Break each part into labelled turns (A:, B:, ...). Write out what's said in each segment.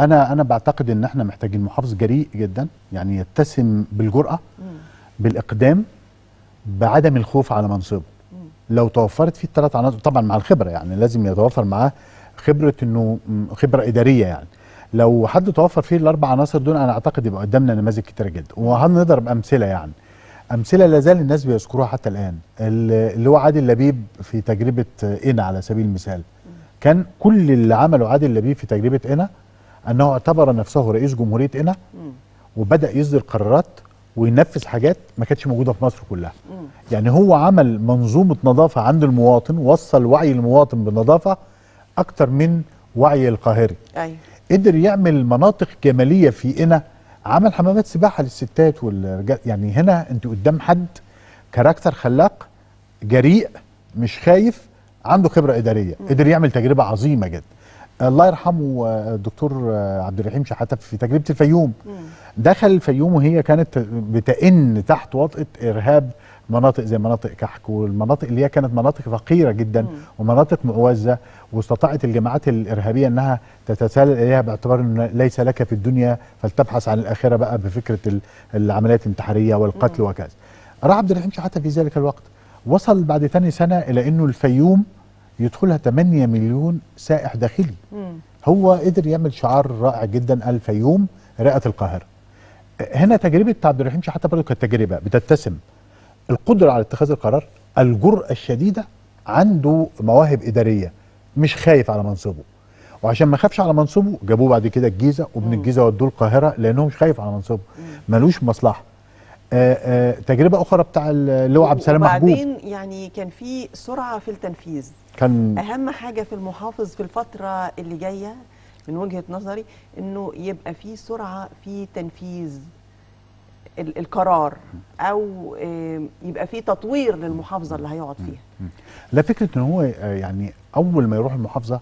A: انا انا بعتقد ان احنا محتاجين محافظ جريء جدا يعني يتسم بالجراه بالاقدام بعدم الخوف على منصبه لو توفرت فيه الثلاث عناصر طبعا مع الخبره يعني لازم يتوفر معاه خبره انه خبره اداريه يعني لو حد توفر فيه الاربع عناصر دول انا اعتقد يبقى قدامنا نماذج كتيره جدا وهنضرب امثله يعني امثله لا زال الناس بيذكروها حتى الان اللي هو عادل لبيب في تجربه انا على سبيل المثال كان كل اللي عمله عادل لبيب في تجربه انا أنه اعتبر نفسه رئيس جمهورية قنا وبدأ يصدر قرارات وينفذ حاجات ما كانتش موجودة في مصر كلها يعني هو عمل منظومة نظافة عند المواطن وصل وعي المواطن بالنظافة أكتر من وعي القاهري أيوة. قدر يعمل مناطق جمالية في قنا عمل حمامات سباحة للستات والرجال يعني هنا أنت قدام حد كاركتر خلاق جريء مش خايف عنده خبرة إدارية قدر يعمل تجربة عظيمة جدا الله يرحمه الدكتور آه، آه، عبد الرحيم شحاته في تجربه الفيوم دخل الفيوم وهي كانت بتئن تحت وطئه ارهاب مناطق زي مناطق كحك والمناطق اللي هي كانت مناطق فقيره جدا مم. ومناطق مؤوزه واستطاعت الجماعات الارهابيه انها تتسلل اليها باعتبار انه ليس لك في الدنيا فلتبحث عن الاخره بقى بفكره العمليات الانتحاريه والقتل مم. وكذا. راح عبد الرحيم شحاته في ذلك الوقت وصل بعد ثاني سنه الى انه الفيوم يدخلها 8 مليون سائح داخلي مم. هو قدر يعمل شعار رائع جدا الفيوم رئه القاهره هنا تجربه عبد الرحيم شحاته برضه كانت تجربه بتتسم القدره على اتخاذ القرار الجرأه الشديده عنده مواهب اداريه مش خايف على منصبه وعشان ما خافش على منصبه جابوه بعد كده الجيزه ومن الجيزه ودوه القاهره لانه مش خايف على منصبه ملوش مصلحه آه، آه، تجربه اخرى بتاع اللي هو عبد السلام محبوب وبعدين يعني كان في سرعه في التنفيذ كان اهم حاجه في المحافظ في الفتره اللي جايه من وجهه نظري انه يبقى في سرعه في تنفيذ القرار او آه، يبقى في تطوير للمحافظه اللي هيقعد فيها لا فكره ان هو يعني اول ما يروح المحافظه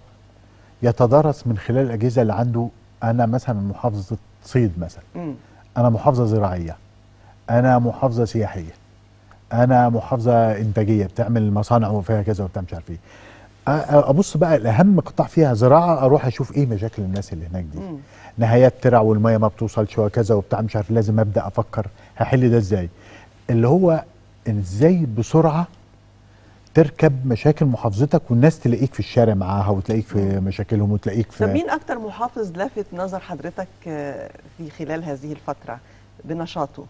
A: يتدرس من خلال الاجهزه اللي عنده انا مثلا محافظه صيد مثلا انا محافظه زراعيه انا محافظه سياحيه انا محافظه انتاجيه بتعمل مصانع وفيها كذا وبتاع مش عارف ايه ابص بقى الاهم قطاع فيها زراعه اروح اشوف ايه مشاكل الناس اللي هناك دي نهايات ترع والميه ما بتوصلش وكذا وبتاع مش عارف لازم ابدا افكر هحل ده ازاي اللي هو ازاي بسرعه تركب مشاكل محافظتك والناس تلاقيك في الشارع معاها وتلاقيك في مشاكلهم وتلاقيك في طب مين اكتر محافظ لفت نظر حضرتك في خلال هذه الفتره بنشاطه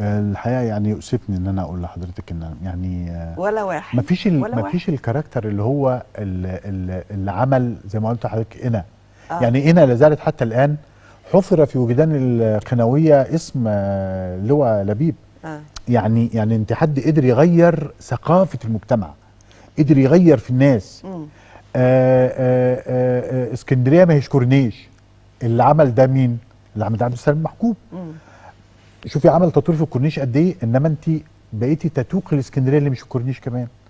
A: الحقيقه يعني يؤسفني ان انا اقول لحضرتك ان يعني آه، ولا واحد مفيش ولا مفيش الكاركتر اللي هو اللي, عمل زي ما قلت لحضرتك انا آه. يعني انا لا زالت حتى الان حفر في وجدان القنويه اسم آه، لواء لبيب آه. يعني يعني انت حد قدر يغير ثقافه المجتمع قدر يغير في الناس آه،, آه آه آه اسكندريه ما يشكرنيش اللي عمل ده مين اللي عمل ده عبد السلام محجوب شوفي عمل تطوير في الكورنيش قد ايه انما انت بقيتي تتوق الاسكندريه اللي مش الكورنيش كمان